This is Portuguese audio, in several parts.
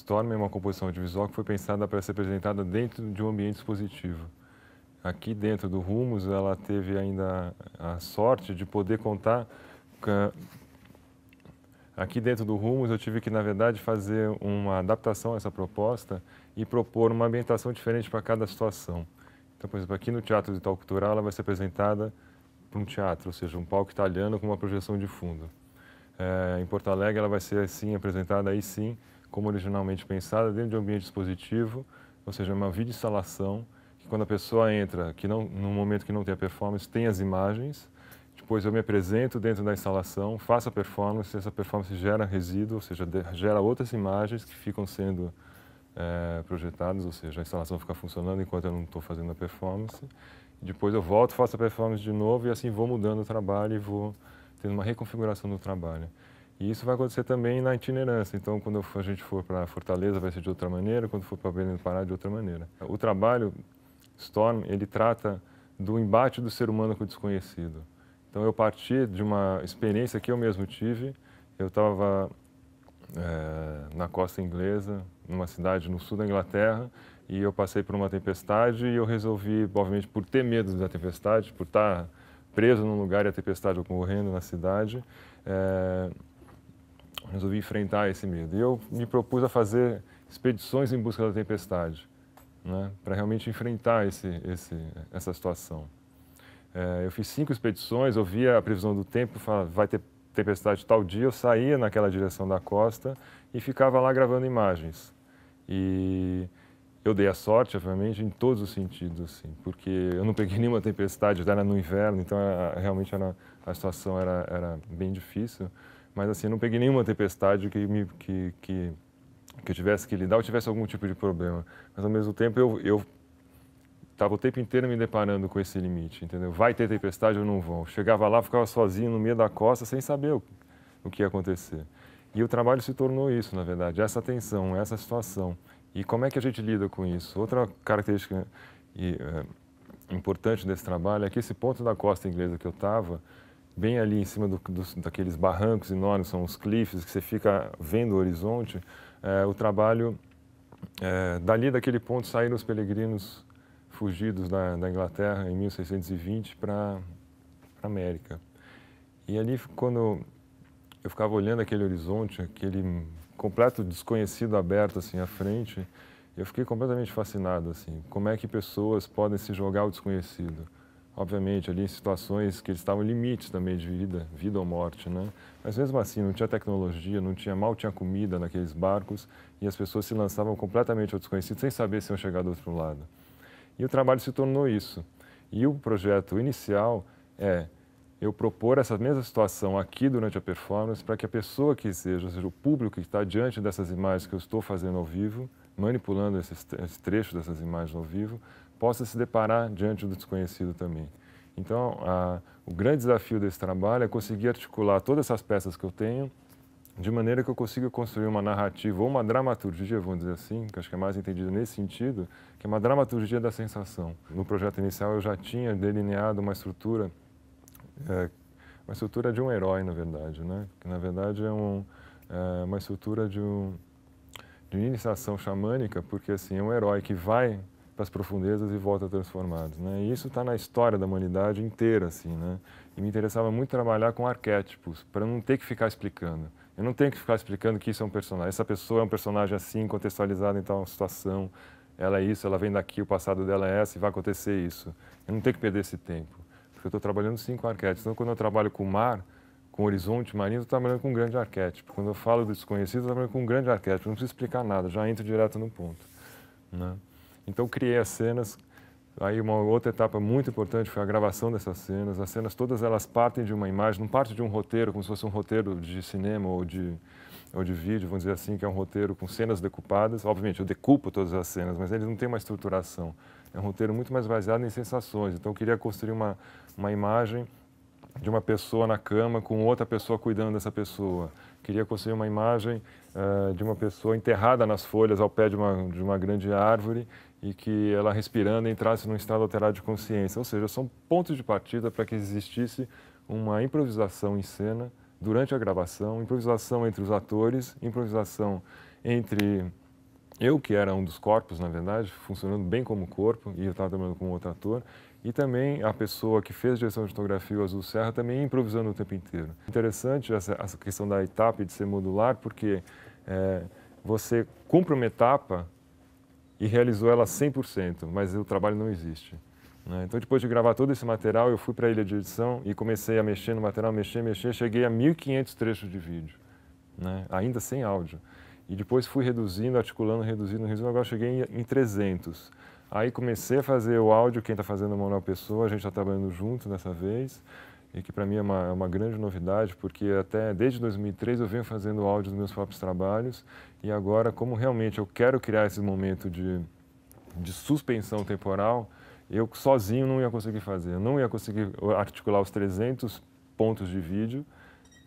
Storm é uma composição audiovisual que foi pensada para ser apresentada dentro de um ambiente expositivo. Aqui dentro do Rumos, ela teve ainda a sorte de poder contar. Aqui dentro do Rumos, eu tive que, na verdade, fazer uma adaptação a essa proposta e propor uma ambientação diferente para cada situação. Então, por exemplo, aqui no Teatro de Itaú Cultural, ela vai ser apresentada para um teatro, ou seja, um palco italiano com uma projeção de fundo. É, em Porto Alegre, ela vai ser, assim apresentada aí sim como originalmente pensada, dentro de um ambiente dispositivo, ou seja, uma vida-instalação que quando a pessoa entra, que não, num momento que não tem a performance, tem as imagens, depois eu me apresento dentro da instalação, faço a performance, essa performance gera resíduo, ou seja, gera outras imagens que ficam sendo é, projetadas, ou seja, a instalação fica funcionando enquanto eu não estou fazendo a performance. Depois eu volto, faço a performance de novo e assim vou mudando o trabalho e vou tendo uma reconfiguração do trabalho. E isso vai acontecer também na itinerância. Então, quando a gente for para Fortaleza, vai ser de outra maneira, quando for para Belém do Pará, de outra maneira. O trabalho Storm, ele trata do embate do ser humano com o desconhecido. Então, eu parti de uma experiência que eu mesmo tive. Eu estava é, eh, na costa inglesa, numa cidade no sul da Inglaterra, e eu passei por uma tempestade e eu resolvi, obviamente, por ter medo da tempestade, por estar tá preso num lugar e a tempestade ocorrendo na cidade, é, resolvi enfrentar esse medo. E eu me propus a fazer expedições em busca da tempestade, né, para realmente enfrentar esse, esse, essa situação. É, eu fiz cinco expedições, eu via a previsão do tempo, falava, vai ter tempestade tal dia, eu saía naquela direção da costa e ficava lá gravando imagens. E eu dei a sorte, obviamente, em todos os sentidos, assim, porque eu não peguei nenhuma tempestade, era no inverno, então era, é, realmente era, a situação era, era bem difícil mas assim, não peguei nenhuma tempestade que, me, que, que, que eu tivesse que lidar ou tivesse algum tipo de problema. Mas ao mesmo tempo eu, eu estava o tempo inteiro me deparando com esse limite, entendeu? Vai ter tempestade ou não vão. Chegava lá, ficava sozinho no meio da costa, sem saber o, o que ia acontecer. E o trabalho se tornou isso, na verdade, essa tensão, essa situação. E como é que a gente lida com isso? Outra característica e, é, importante desse trabalho é que esse ponto da costa inglesa que eu estava, bem ali em cima do, dos, daqueles barrancos enormes, são os cliffs, que você fica vendo o horizonte, é, o trabalho, é, dali daquele ponto saíram os peregrinos fugidos da, da Inglaterra em 1620 para a América. E ali, quando eu ficava olhando aquele horizonte, aquele completo desconhecido aberto assim à frente, eu fiquei completamente fascinado assim, como é que pessoas podem se jogar ao desconhecido obviamente, ali situações que eles estavam limites também de vida, vida ou morte, né? Mas mesmo assim, não tinha tecnologia, não tinha mal tinha comida naqueles barcos e as pessoas se lançavam completamente ao desconhecido sem saber se iam chegar do outro lado. E o trabalho se tornou isso. E o projeto inicial é eu propor essa mesma situação aqui durante a performance para que a pessoa que seja, ou seja, o público que está diante dessas imagens que eu estou fazendo ao vivo, manipulando esses, esse trecho dessas imagens ao vivo, possa se deparar diante do desconhecido também. Então, a, o grande desafio desse trabalho é conseguir articular todas essas peças que eu tenho de maneira que eu consiga construir uma narrativa ou uma dramaturgia, vamos dizer assim, que acho que é mais entendido nesse sentido, que é uma dramaturgia da sensação. No projeto inicial eu já tinha delineado uma estrutura, é, uma estrutura de um herói, na verdade, né? que na verdade é, um, é uma estrutura de, um, de iniciação xamânica, porque assim, é um herói que vai para as profundezas e volta transformados. Né? E isso está na história da humanidade inteira, assim, né? E me interessava muito trabalhar com arquétipos, para não ter que ficar explicando. Eu não tenho que ficar explicando que isso é um personagem. Essa pessoa é um personagem assim, contextualizado em tal situação. Ela é isso, ela vem daqui, o passado dela é essa e vai acontecer isso. Eu não tenho que perder esse tempo, porque eu estou trabalhando com arquétipos. Então, quando eu trabalho com o mar, com o horizonte marinho, eu estou trabalhando com um grande arquétipo. Quando eu falo do desconhecido, estou trabalhando com um grande arquétipo. Eu não preciso explicar nada, já entro direto no ponto. Né? Então criei as cenas. Aí uma outra etapa muito importante foi a gravação dessas cenas. As cenas todas elas partem de uma imagem, não parte de um roteiro, como se fosse um roteiro de cinema ou de, ou de vídeo, vamos dizer assim, que é um roteiro com cenas decupadas. Obviamente, eu decupo todas as cenas, mas ele não tem uma estruturação. É um roteiro muito mais baseado em sensações. Então eu queria construir uma, uma imagem de uma pessoa na cama com outra pessoa cuidando dessa pessoa. Queria construir uma imagem uh, de uma pessoa enterrada nas folhas ao pé de uma, de uma grande árvore e que ela respirando entrasse num estado alterado de consciência. Ou seja, são pontos de partida para que existisse uma improvisação em cena durante a gravação, improvisação entre os atores, improvisação entre eu, que era um dos corpos, na verdade, funcionando bem como corpo, e eu estava trabalhando com outro ator, e também a pessoa que fez direção de fotografia, o Azul Serra, também improvisando o tempo inteiro. Interessante essa, essa questão da etapa de ser modular, porque é, você cumpre uma etapa e realizou ela 100%, mas o trabalho não existe. Né? Então, depois de gravar todo esse material, eu fui para a ilha de edição e comecei a mexer no material, mexer, mexer, cheguei a 1.500 trechos de vídeo, né? ainda sem áudio. E depois fui reduzindo, articulando, reduzindo, reduzindo, agora cheguei em 300. Aí comecei a fazer o áudio, quem está fazendo o Manuel Pessoa, a gente está trabalhando junto dessa vez e que para mim é uma, é uma, grande novidade, porque até desde 2003 eu venho fazendo áudio dos meus próprios trabalhos e agora, como realmente eu quero criar esse momento de, de suspensão temporal, eu sozinho não ia conseguir fazer, eu não ia conseguir articular os 300 pontos de vídeo,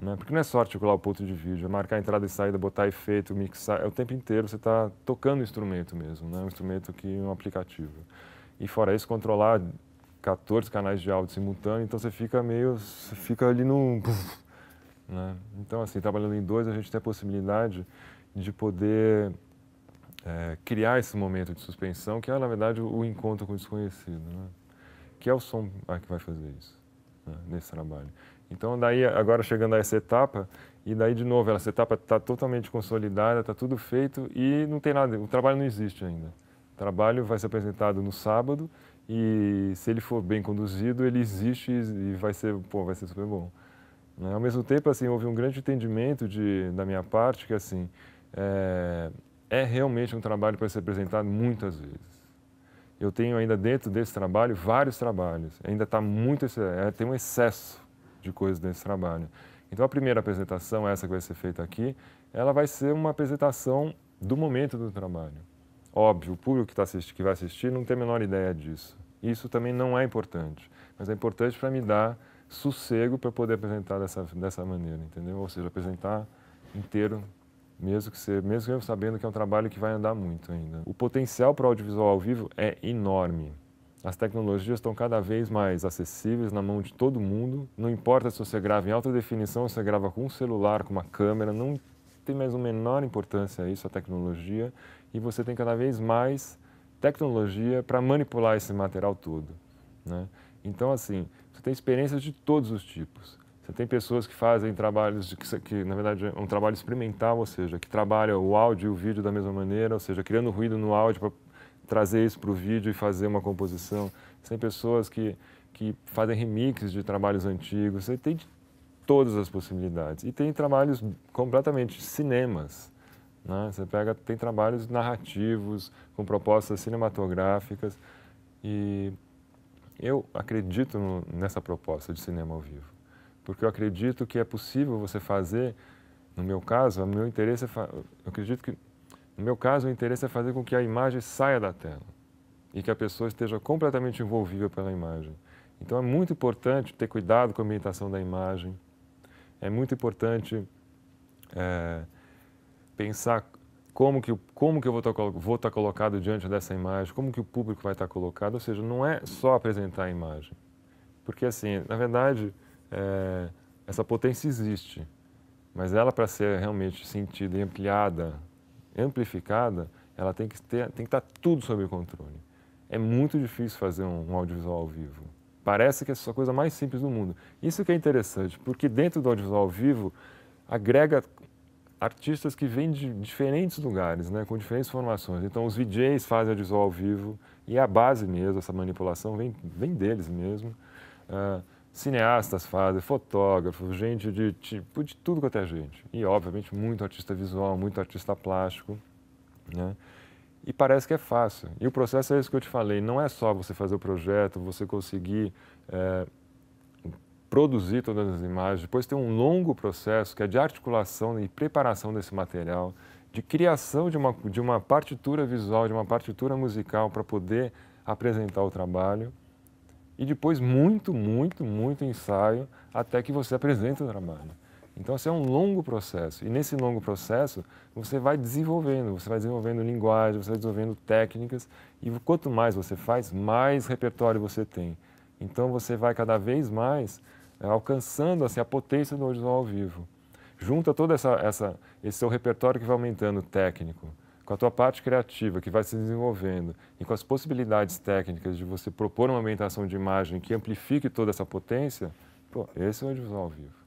né? porque não é só articular o ponto de vídeo, é marcar entrada e saída, botar efeito, mixar, é o tempo inteiro você está tocando o instrumento mesmo, né? um instrumento que é um aplicativo. E fora isso, controlar 14 canais de áudio simultâneo, então você fica meio, você fica ali num... Né? Então, assim, trabalhando em dois, a gente tem a possibilidade de poder é, criar esse momento de suspensão, que é, na verdade, o encontro com o desconhecido, né? que é o som ah, que vai fazer isso, né? nesse trabalho. Então, daí, agora chegando a essa etapa, e daí, de novo, essa etapa está totalmente consolidada, está tudo feito e não tem nada, o trabalho não existe ainda. O trabalho vai ser apresentado no sábado, e se ele for bem conduzido, ele existe e vai ser, pô, vai ser super bom. Né? Ao mesmo tempo, assim, houve um grande entendimento de, da minha parte que, assim, é, é realmente um trabalho para ser apresentado muitas vezes. Eu tenho ainda dentro desse trabalho vários trabalhos, ainda está muito, é, tem um excesso de coisas nesse trabalho. Então a primeira apresentação, essa que vai ser feita aqui, ela vai ser uma apresentação do momento do trabalho. Óbvio, o público que, está assistindo, que vai assistir não tem a menor ideia disso. Isso também não é importante, mas é importante para me dar sossego para poder apresentar dessa, dessa maneira, entendeu? Ou seja, apresentar inteiro, mesmo que ser, mesmo eu sabendo que é um trabalho que vai andar muito ainda. O potencial para o audiovisual ao vivo é enorme. As tecnologias estão cada vez mais acessíveis na mão de todo mundo. Não importa se você grava em alta definição, se você grava com um celular, com uma câmera, não tem mais a menor importância isso, a tecnologia. E você tem cada vez mais tecnologia para manipular esse material todo. Né? Então, assim, você tem experiências de todos os tipos. Você tem pessoas que fazem trabalhos de, que, que, na verdade, é um trabalho experimental, ou seja, que trabalha o áudio e o vídeo da mesma maneira, ou seja, criando ruído no áudio para trazer isso para o vídeo e fazer uma composição. Você tem pessoas que, que fazem remixes de trabalhos antigos. Você tem de todas as possibilidades. E tem trabalhos completamente cinemas. Né? Você pega, tem trabalhos narrativos, com propostas cinematográficas, e eu acredito no, nessa proposta de cinema ao vivo, porque eu acredito que é possível você fazer, no meu caso, o meu interesse é eu acredito que, no meu caso, o interesse é fazer com que a imagem saia da tela e que a pessoa esteja completamente envolvida pela imagem. Então é muito importante ter cuidado com a ambientação da imagem, é muito importante é, pensar como que, como que eu vou estar, tá vou estar tá colocado diante dessa imagem, como que o público vai estar tá colocado, ou seja, não é só apresentar a imagem. Porque, assim, na verdade, é, essa potência existe, mas ela, para ser realmente sentida e ampliada, amplificada, ela tem que, ter, tem que estar tudo sob controle. É muito difícil fazer um, um audiovisual ao vivo. Parece que é a coisa mais simples do mundo. Isso que é interessante, porque dentro do audiovisual ao vivo, agrega artistas que vêm de diferentes lugares, né, com diferentes formações. Então, os VJs fazem a visual ao vivo e a base mesmo, essa manipulação vem, vem deles mesmo. Uh, cineastas fazem, fotógrafos, gente de tipo, de tudo quanto é gente. E, obviamente, muito artista visual, muito artista plástico, né? E parece que é fácil. E o processo é isso que eu te falei, não é só você fazer o projeto, você conseguir... Eh, produzir todas as imagens, depois tem um longo processo que é de articulação e preparação desse material, de criação de uma, de uma partitura visual, de uma partitura musical para poder apresentar o trabalho e depois muito, muito, muito ensaio até que você apresenta o trabalho. Então, esse assim, é um longo processo. E nesse longo processo, você vai desenvolvendo, você vai desenvolvendo linguagem, você vai desenvolvendo técnicas. E quanto mais você faz, mais repertório você tem. Então, você vai cada vez mais é, alcançando assim, a potência do audiovisual ao vivo. Junta todo essa, essa, esse seu repertório que vai aumentando técnico, com a tua parte criativa que vai se desenvolvendo e com as possibilidades técnicas de você propor uma ambientação de imagem que amplifique toda essa potência, pô, esse é o audiovisual ao vivo.